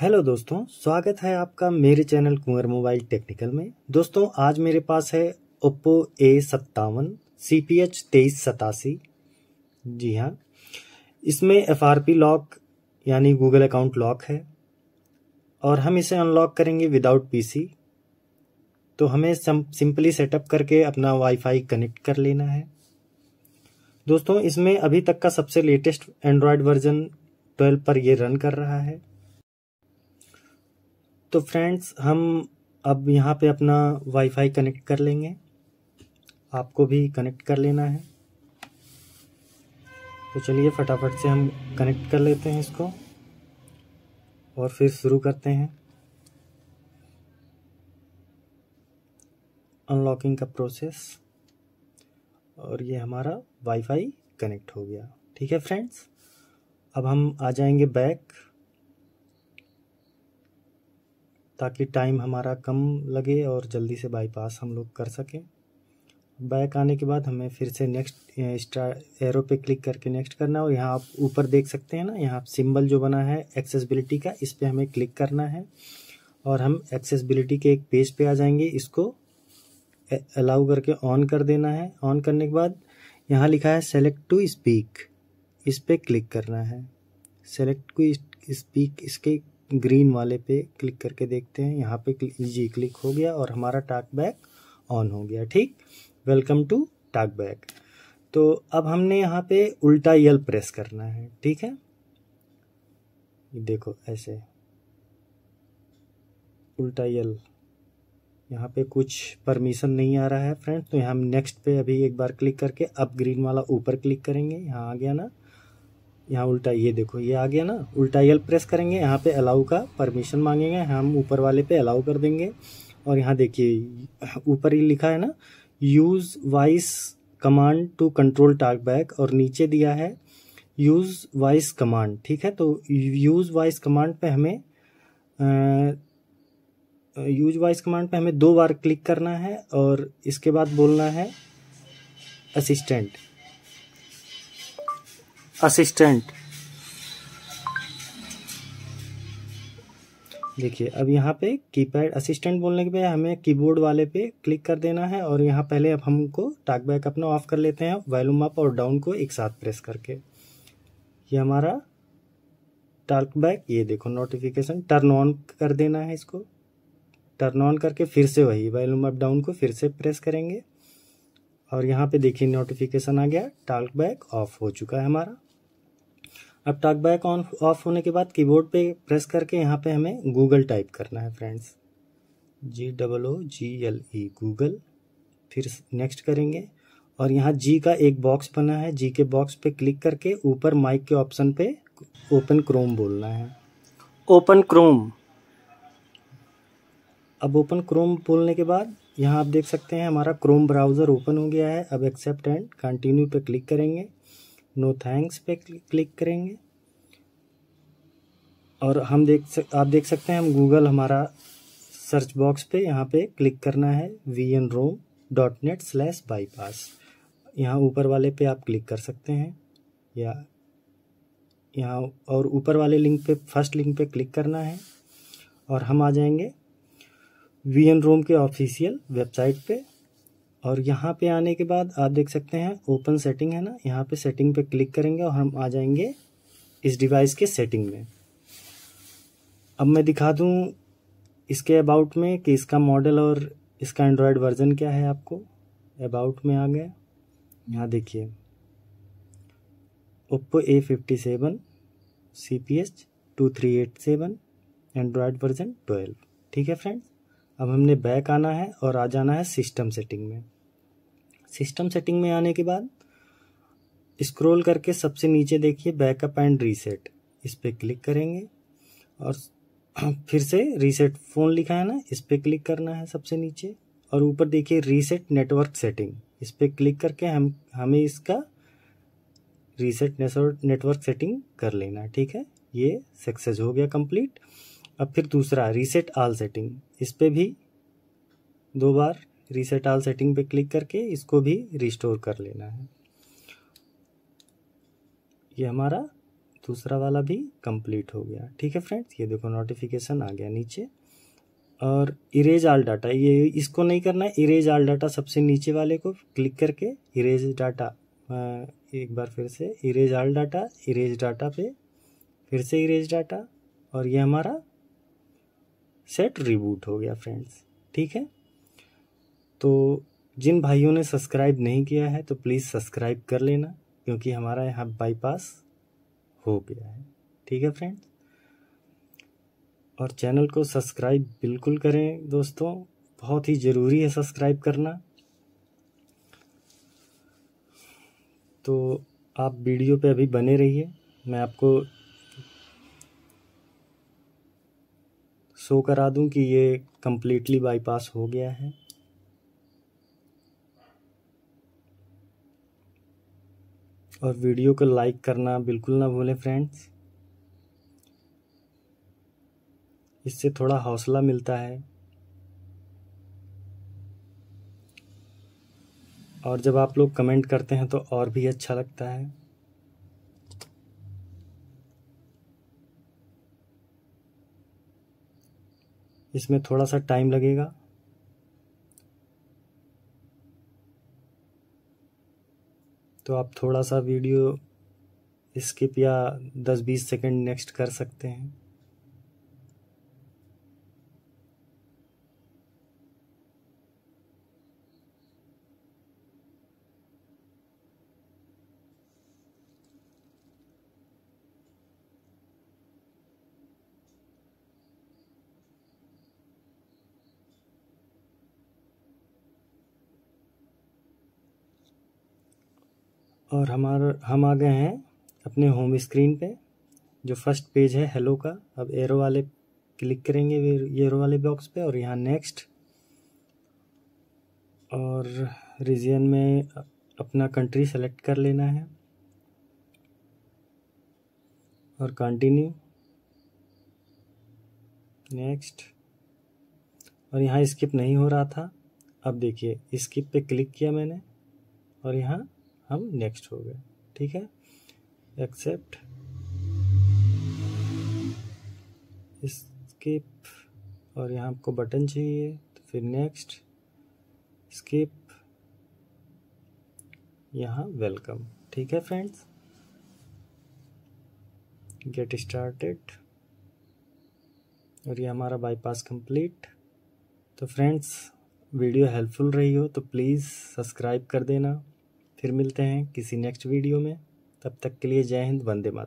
hello दोस्तों स्वागत है आपका मेरे चैनल कुंवर मोबाइल टेक्निकल में दोस्तों आज मेरे पास है ओप्पो ए सत्तावन सी पी एच तेईस सतासी जी हाँ इसमें एफ आर पी लॉक यानी गूगल अकाउंट लॉक है और हम इसे अनलॉक करेंगे विदाउट पीसी तो हमें सिंपली सेटअप करके अपना वाईफाई कनेक्ट कर लेना है दोस्तों इसमें अभी तक का सबसे लेटेस्ट एंड्रॉयड वर्जन 12 पर यह रन कर रहा है तो फ्रेंड्स हम अब यहाँ पे अपना वाईफाई कनेक्ट कर लेंगे आपको भी कनेक्ट कर लेना है तो चलिए फटाफट से हम कनेक्ट कर लेते हैं इसको और फिर शुरू करते हैं अनलॉकिंग का प्रोसेस और ये हमारा वाईफाई कनेक्ट हो गया ठीक है फ्रेंड्स अब हम आ जाएंगे बैक ताकि टाइम हमारा कम लगे और जल्दी से बाईपास हम लोग कर सकें बैक आने के बाद हमें फिर से नेक्स्ट स्टार एरो पे क्लिक करके नेक्स्ट करना है और यहाँ आप ऊपर देख सकते हैं ना यहाँ सिंबल जो बना है एक्सेसबिलिटी का इस पर हमें क्लिक करना है और हम एक्सेसबिलिटी के एक पेज पे आ जाएंगे इसको अलाउ करके ऑन कर देना है ऑन करने के बाद यहाँ लिखा है सेलेक्ट टू स्पीक इस पर क्लिक करना है सेलेक्ट टू स्पीक इसके ग्रीन वाले पे क्लिक करके देखते हैं यहाँ पे जी क्लिक हो गया और हमारा टाक बैग ऑन हो गया ठीक वेलकम टू टाक बैग तो अब हमने यहाँ पे उल्टा यल प्रेस करना है ठीक है देखो ऐसे उल्टा यल यहाँ पे कुछ परमिशन नहीं आ रहा है फ्रेंड्स तो यहाँ हम नेक्स्ट पे अभी एक बार क्लिक करके अब ग्रीन वाला ऊपर क्लिक करेंगे यहाँ आ गया ना यहाँ उल्टा ये देखो ये आ गया ना उल्टा यल प्रेस करेंगे यहाँ पे अलाउ का परमिशन मांगेंगे हम ऊपर वाले पे अलाउ कर देंगे और यहाँ देखिए ऊपर ही लिखा है ना use voice command to control talk back और नीचे दिया है यूज़ वाइस कमांड ठीक है तो यूज़ वाइस कमांड पे हमें यूज वाइस कमांड पे हमें दो बार क्लिक करना है और इसके बाद बोलना है असिस्टेंट असिस्टेंट देखिए अब यहाँ पे कीपैड असिस्टेंट बोलने के पे हमें कीबोर्ड वाले पे क्लिक कर देना है और यहाँ पहले अब हमको टाकबैक अपना ऑफ कर लेते हैं वॉल्यूम अप और डाउन को एक साथ प्रेस करके ये हमारा बैक ये देखो नोटिफिकेशन टर्न ऑन कर देना है इसको टर्न ऑन करके फिर से वही वॉल्यूम अप डाउन को फिर से प्रेस करेंगे और यहाँ पे देखिए नोटिफिकेशन आ गया बैक ऑफ हो चुका है हमारा अब टॉक बैक ऑन ऑफ होने के बाद कीबोर्ड पे प्रेस करके यहाँ पे हमें गूगल टाइप करना है friends G double O G L E Google फिर नेक्स्ट करेंगे और यहाँ जी का एक बॉक्स बना है जी के बॉक्स पे क्लिक करके ऊपर माइक के ऑप्शन पे ओपन क्रोम बोलना है ओपन क्रोम अब ओपन क्रोम बोलने के बाद यहाँ आप देख सकते हैं हमारा क्रोम ब्राउज़र ओपन हो गया है अब एक्सेप्ट एंड कंटिन्यू पे क्लिक करेंगे नो थैंक्स पे क्लिक करेंगे और हम देख सक आप देख सकते हैं हम गूगल हमारा सर्च बॉक्स पे यहाँ पे क्लिक करना है V N ROM dot net slash bypass यहाँ ऊपर वाले पे आप क्लिक कर सकते हैं या यहाँ और ऊपर वाले लिंक पे फर्स्ट लिंक पे क्लिक करना है और हम आ जाएंगे वी एन रोम के ऑफिशियल वेबसाइट पे और यहाँ पे आने के बाद आप देख सकते हैं ओपन सेटिंग है ना यहाँ पे सेटिंग पे क्लिक करेंगे और हम आ जाएंगे इस डिवाइस के सेटिंग में अब मैं दिखा दूँ इसके अबाउट में कि इसका मॉडल और इसका एंड्रॉयड वर्जन क्या है आपको अबाउट में आ गया यहाँ देखिए Oppo A fifty seven C P H two three eight seven android version twelve ठीक है फ्रेंड्स अब हमने बैक आना है और आ जाना है सिस्टम सेटिंग में सिस्टम सेटिंग में आने के बाद स्क्रॉल करके सबसे नीचे देखिए बैकअप एंड रीसेट इस पर क्लिक करेंगे और फिर से रीसेट फ़ोन लिखा है ना इस पर क्लिक करना है सबसे नीचे और ऊपर देखिए रीसेट नेटवर्क सेटिंग इस पर क्लिक करके हम हमें इसका रीसेट नेटवर्क सेटिंग कर लेना ठीक है ये सक्सेस हो गया कंप्लीट अब फिर दूसरा रीसेट आल सेटिंग इस पर भी दो बार रीसेट आल सेटिंग पे क्लिक करके इसको भी रिस्टोर कर लेना है ये हमारा दूसरा वाला भी कंप्लीट हो गया ठीक है फ्रेंड्स ये देखो नोटिफिकेशन आ गया नीचे और इरेज आल डाटा ये इसको नहीं करना है इरेज आल डाटा सबसे नीचे वाले को क्लिक करके इरेज डाटा एक बार फिर से erase all data erase data पे फिर से इरेज डाटा और ये हमारा सेट रिबूट हो गया फ्रेंड्स ठीक है तो जिन भाइयों ने सब्सक्राइब नहीं किया है तो प्लीज़ सब्सक्राइब कर लेना क्योंकि हमारा यहाँ बाईपास हो गया है ठीक है फ्रेंड्स और चैनल को सब्सक्राइब बिल्कुल करें दोस्तों बहुत ही ज़रूरी है सब्सक्राइब करना तो आप वीडियो पे अभी बने रहिए मैं आपको शो करा दूं कि ये कम्प्लीटली बाईपास हो गया है और वीडियो को लाइक करना बिल्कुल ना भूलें फ्रेंड्स इससे थोड़ा हौसला मिलता है और जब आप लोग कमेंट करते हैं तो और भी अच्छा लगता है इसमें थोड़ा सा टाइम लगेगा तो आप थोड़ा सा वीडियो स्किप या 10-20 सेकंड नेक्स्ट कर सकते हैं और हमारा हम आ गए हैं अपने होम स्क्रीन पे जो फर्स्ट पेज है हेलो का अब एरो वाले क्लिक करेंगे एरो वाले बॉक्स पे और यहाँ नेक्स्ट और रीजन में अपना कंट्री सेलेक्ट कर लेना है और कंटिन्यू नेक्स्ट और यहाँ स्किप नहीं हो रहा था अब देखिए स्किप पे क्लिक किया मैंने और यहाँ हम नेक्स्ट हो गए ठीक है एक्सेप्ट स्किप और यहाँ आपको बटन चाहिए तो फिर नेक्स्ट स्किप यहाँ वेलकम ठीक है फ्रेंड्स गेट स्टार्टेड और ये हमारा बाईपास कंप्लीट तो फ्रेंड्स वीडियो हेल्पफुल रही हो तो प्लीज़ सब्सक्राइब कर देना फिर मिलते हैं किसी नेक्स्ट वीडियो में तब तक के लिए जय हिंद वंदे मातरम